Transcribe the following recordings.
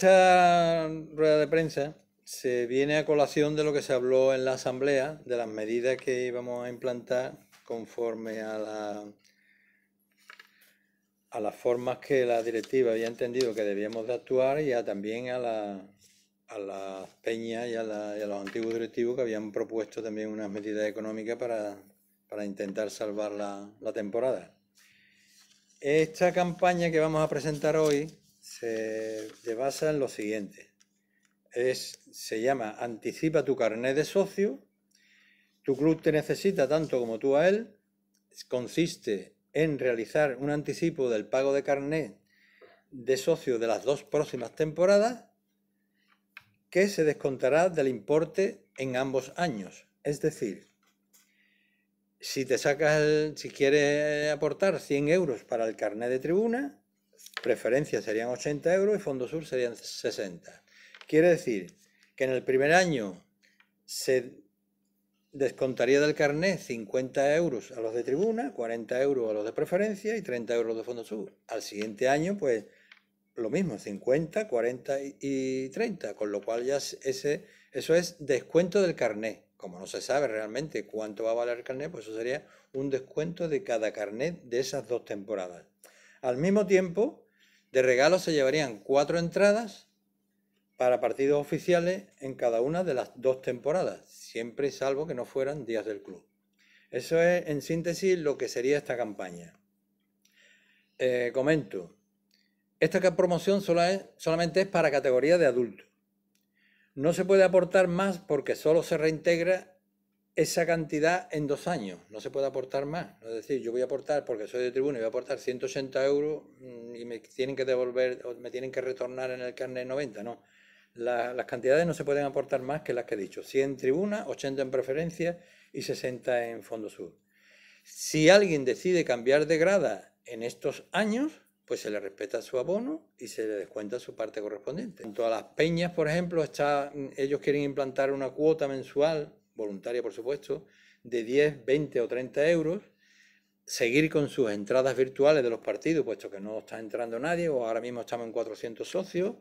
Esta rueda de prensa se viene a colación de lo que se habló en la Asamblea, de las medidas que íbamos a implantar conforme a, la, a las formas que la directiva había entendido que debíamos de actuar y también a, a las peñas y, a, los antiguos directivos que habían propuesto también unas medidas económicas para, para intentar salvar la temporada. Esta campaña que vamos a presentar hoy se basa en lo siguiente. Es, se llama Anticipa tu carnet de socio. Tu club te necesita tanto como tú a él. Consiste en realizar un anticipo del pago de carnet de socio de las dos próximas temporadas que se descontará del importe en ambos años. Es decir, si te sacas, si quieres aportar 100 euros para el carnet de tribuna, ...preferencias serían 80 euros y Fondo Sur serían 60. Quiere decir que en el primer año se descontaría del carnet 50 euros a los de tribuna, 40 euros a los de preferencia y 30 euros de Fondo Sur. Al siguiente año, pues lo mismo, 50, 40 y 30, con lo cual ya ese, eso es descuento del carnet. Como no se sabe realmente cuánto va a valer el carnet, pues eso sería un descuento de cada carnet de esas dos temporadas. Al mismo tiempo, de regalo se llevarían cuatro entradas para partidos oficiales en cada una de las dos temporadas, siempre salvo que no fueran días del club. Eso es, en síntesis, lo que sería esta campaña. Eh, comento, esta promoción solamente es para categoría de adulto. No se puede aportar más porque solo se reintegra esa cantidad en dos años, no se puede aportar más. Es decir, yo voy a aportar, porque soy de tribuna, y voy a aportar 180 euros mm, y me tienen que devolver, o me tienen que retornar en el carnet 90, no. las cantidades no se pueden aportar más que las que he dicho, 100 en tribuna, 80 en preferencia y 60 en fondo sur. Si alguien decide cambiar de grada en estos años, pues se le respeta su abono y se le descuenta su parte correspondiente. En todas las peñas, por ejemplo, está, mm, ellos quieren implantar una cuota mensual voluntaria por supuesto, de 10, 20 o 30 euros, seguir con sus entradas virtuales de los partidos, puesto que no está entrando nadie, o ahora mismo estamos en 400 socios,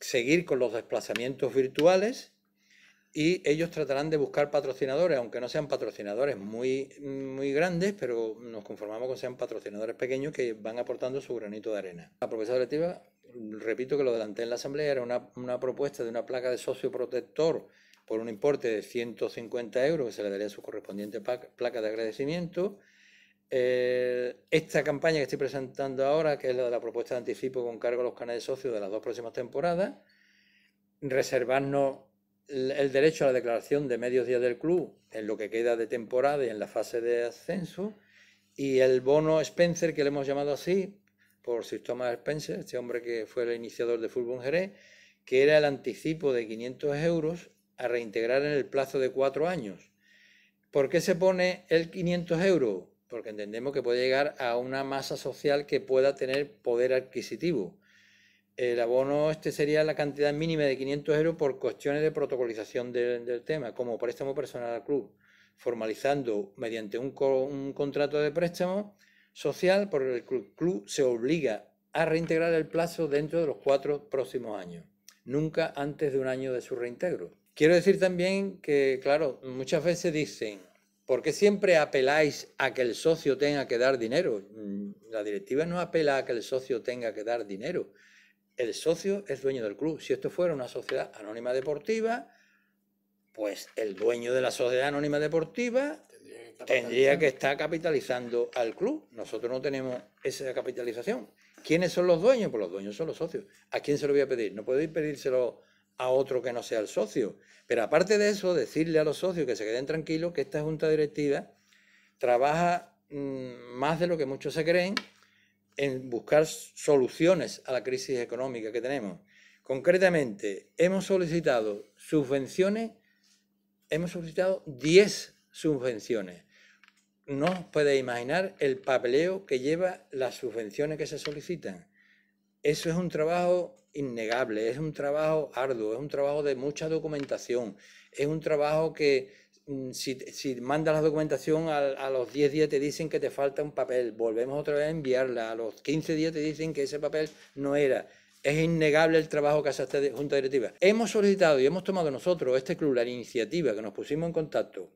seguir con los desplazamientos virtuales y ellos tratarán de buscar patrocinadores, aunque no sean patrocinadores muy, muy grandes, pero nos conformamos con sean patrocinadores pequeños que van aportando su granito de arena. La propuesta directiva, repito que lo adelanté en la asamblea, era una, una propuesta de una placa de socio protector por un importe de 150 euros que se le daría su correspondiente placa de agradecimiento. Eh, esta campaña que estoy presentando ahora, que es la de la propuesta de anticipo con cargo a los canales socios de las dos próximas temporadas, reservarnos el derecho a la declaración de medios días del club en lo que queda de temporada y en la fase de ascenso, y el bono Spencer, que le hemos llamado así, por Sir Thomas Spencer, este hombre que fue el iniciador de fútbol en Jerez, que era el anticipo de 500 euros a reintegrar en el plazo de cuatro años. ¿Por qué se pone el 500 euros? Porque entendemos que puede llegar a una masa social que pueda tener poder adquisitivo. El abono este sería la cantidad mínima de 500 euros por cuestiones de protocolización del, tema, como préstamo personal al club, formalizando mediante un, contrato de préstamo social por el club se obliga a reintegrar el plazo dentro de los cuatro próximos años nunca antes de un año de su reintegro. Quiero decir también que, claro, muchas veces dicen, ¿por qué siempre apeláis a que el socio tenga que dar dinero? Mm, la directiva no apela a que el socio tenga que dar dinero. El socio es dueño del club. Si esto fuera una sociedad anónima deportiva, pues el dueño de la sociedad anónima deportiva tendría que estar capitalizando al club. Nosotros no tenemos esa capitalización. ¿Quiénes son los dueños? Pues los dueños son los socios. ¿A quién se lo voy a pedir? No podéis pedírselo a otro que no sea el socio. Pero aparte de eso, decirle a los socios que se queden tranquilos que esta junta directiva trabaja mm, más de lo que muchos se creen en buscar soluciones a la crisis económica que tenemos. Concretamente, hemos solicitado subvenciones, hemos solicitado 10 subvenciones no os imaginar el papeleo que lleva las subvenciones que se solicitan. Eso es un trabajo innegable, es un trabajo arduo, es un trabajo de mucha documentación, es un trabajo que mm, si, mandas la documentación a, a los 10 días te dicen que te falta un papel, volvemos otra vez a enviarla, a los 15 días te dicen que ese papel no era. Es innegable el trabajo que hace esta Junta Directiva. Hemos solicitado y hemos tomado nosotros, este club, la iniciativa que nos pusimos en contacto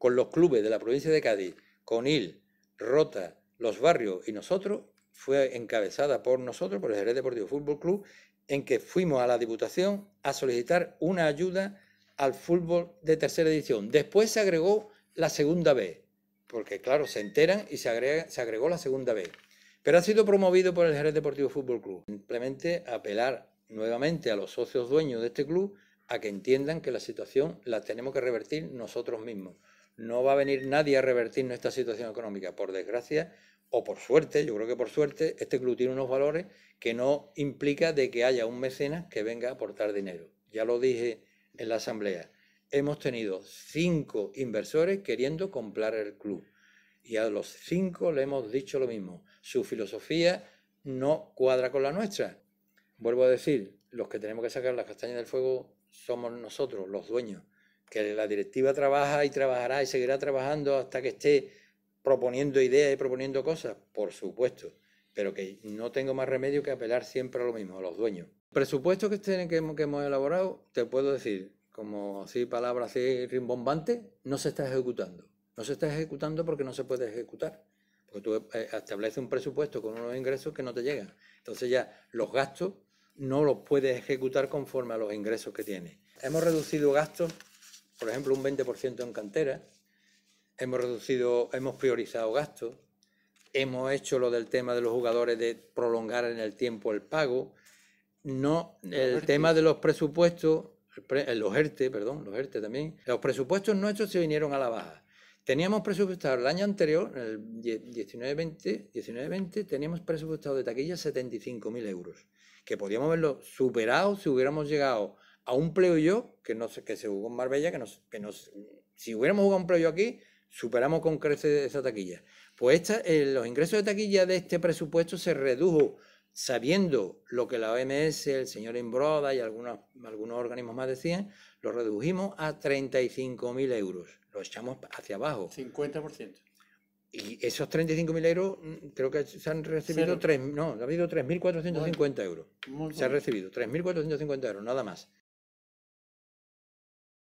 con los clubes de la provincia de Cádiz, con IL, Rota, Los Barrios y nosotros, fue encabezada por nosotros, por el Jerez Deportivo Fútbol Club, en que fuimos a la Diputación a solicitar una ayuda al fútbol de tercera edición. Después se agregó la segunda vez, porque claro, se enteran y se, agregó la segunda vez. Pero ha sido promovido por el Jerez Deportivo Fútbol Club. Simplemente apelar nuevamente a los socios dueños de este club a que entiendan que la situación la tenemos que revertir nosotros mismos no va a venir nadie a revertir nuestra situación económica. Por desgracia o por suerte, yo creo que por suerte, este club tiene unos valores que no implica de que haya un mecenas que venga a aportar dinero. Ya lo dije en la asamblea. Hemos tenido cinco inversores queriendo comprar el club. Y a los cinco le hemos dicho lo mismo. Su filosofía no cuadra con la nuestra. Vuelvo a decir, los que tenemos que sacar las castañas del fuego somos nosotros, los dueños que la directiva trabaja y trabajará y seguirá trabajando hasta que esté proponiendo ideas y proponiendo cosas, por supuesto, pero que no tengo más remedio que apelar siempre a lo mismo, a los dueños. Presupuestos que, que, hemos, elaborado, te puedo decir, como así palabra así rimbombante, no se está ejecutando. No se está ejecutando porque no se puede ejecutar. Porque tú eh, estableces un presupuesto con unos ingresos que no te llegan. Entonces ya los gastos no los puedes ejecutar conforme a los ingresos que tienes. Hemos reducido gastos por ejemplo, un 20% en cantera, hemos reducido, hemos priorizado gastos, hemos hecho lo del tema de los jugadores de prolongar en el tiempo el pago, no el tema de los presupuestos, los ERTE, perdón, los ERTE también, los presupuestos nuestros se vinieron a la baja. Teníamos presupuestado el año anterior, el 19-20, 19-20, teníamos presupuestado de taquilla 75.000 euros, que podíamos haberlo superado si hubiéramos llegado un pleo yo, que, no, que se jugó en Marbella, que, nos, que nos, si hubiéramos jugado un pleo aquí, superamos con creces esa taquilla. Pues esta, eh, los ingresos de taquilla de este presupuesto se redujo sabiendo lo que la OMS, el señor Imbroda y algunos, algunos organismos más decían, lo redujimos a 35.000 euros. Lo echamos hacia abajo. 50%. Y esos 35.000 euros, mm, creo que se han recibido, 3, no, ha habido 3.450 euros. se han recibido 3.450 euros, nada más.